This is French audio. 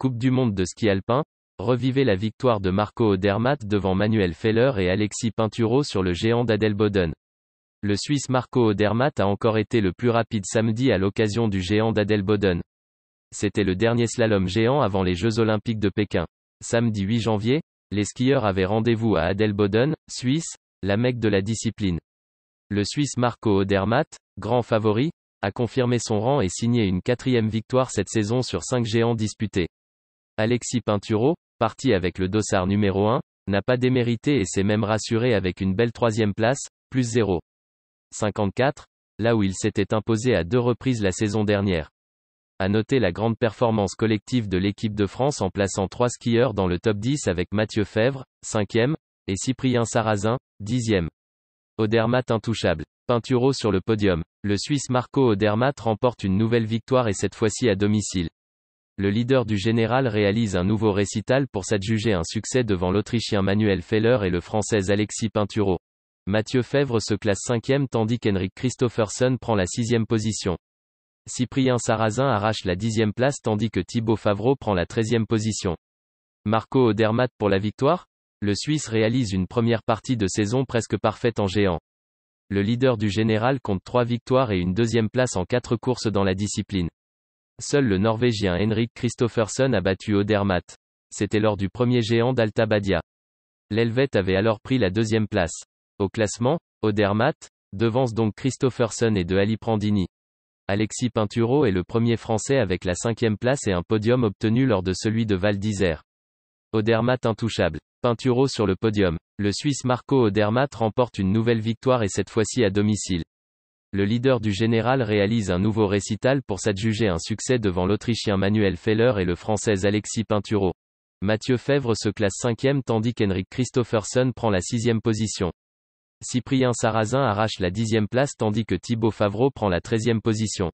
Coupe du monde de ski alpin, revivez la victoire de Marco Odermatt devant Manuel Feller et Alexis Pinturo sur le géant d'Adelboden. Le Suisse Marco Odermatt a encore été le plus rapide samedi à l'occasion du géant d'Adelboden. C'était le dernier slalom géant avant les Jeux Olympiques de Pékin. Samedi 8 janvier, les skieurs avaient rendez-vous à Adelboden, Suisse, la Mecque de la discipline. Le Suisse Marco Odermatt, grand favori, a confirmé son rang et signé une quatrième victoire cette saison sur cinq géants disputés. Alexis Pinturo, parti avec le dossard numéro 1, n'a pas démérité et s'est même rassuré avec une belle troisième place, plus 0.54, là où il s'était imposé à deux reprises la saison dernière. À noter la grande performance collective de l'équipe de France en plaçant trois skieurs dans le top 10 avec Mathieu Fèvre, 5e, et Cyprien Sarrazin, 10e. Odermatt intouchable. Pinturo sur le podium. Le Suisse Marco Odermatt remporte une nouvelle victoire et cette fois-ci à domicile le leader du général réalise un nouveau récital pour s'adjuger un succès devant l'Autrichien Manuel Feller et le Français Alexis Pinturo. Mathieu Fèvre se classe cinquième tandis qu'Henrik Kristoffersen prend la sixième position. Cyprien Sarrazin arrache la dixième place tandis que Thibaut Favreau prend la treizième position. Marco Odermatt pour la victoire Le Suisse réalise une première partie de saison presque parfaite en géant. Le leader du général compte trois victoires et une deuxième place en quatre courses dans la discipline. Seul le Norvégien Henrik Kristoffersen a battu Odermatt. C'était lors du premier géant d'Alta Badia. L'Helvète avait alors pris la deuxième place. Au classement, Odermatt devance donc Kristoffersen et de Ali Prandini. Alexis Pinturo est le premier Français avec la cinquième place et un podium obtenu lors de celui de Val d'Isère. Odermatt intouchable. Pinturo sur le podium. Le Suisse Marco Odermatt remporte une nouvelle victoire et cette fois-ci à domicile le leader du général réalise un nouveau récital pour s'adjuger un succès devant l'Autrichien Manuel Feller et le Français Alexis Pinturo. Mathieu Fèvre se classe cinquième tandis qu'Henrik Christofferson prend la sixième position. Cyprien Sarrazin arrache la dixième place tandis que Thibaut Favreau prend la treizième position.